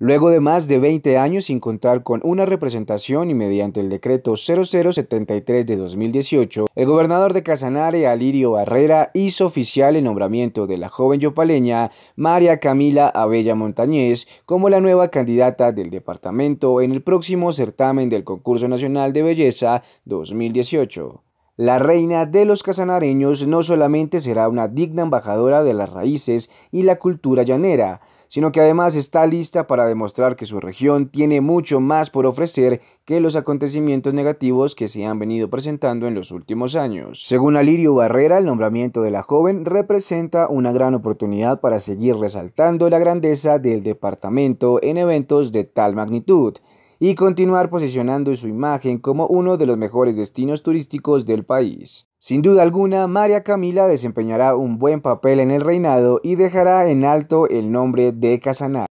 Luego de más de 20 años sin contar con una representación y mediante el decreto 0073 de 2018, el gobernador de Casanare, Alirio Barrera, hizo oficial el nombramiento de la joven yopaleña María Camila Abella Montañez como la nueva candidata del departamento en el próximo certamen del Concurso Nacional de Belleza 2018. La reina de los casanareños no solamente será una digna embajadora de las raíces y la cultura llanera, sino que además está lista para demostrar que su región tiene mucho más por ofrecer que los acontecimientos negativos que se han venido presentando en los últimos años. Según Alirio Barrera, el nombramiento de la joven representa una gran oportunidad para seguir resaltando la grandeza del departamento en eventos de tal magnitud y continuar posicionando su imagen como uno de los mejores destinos turísticos del país. Sin duda alguna, María Camila desempeñará un buen papel en el reinado y dejará en alto el nombre de Casanare.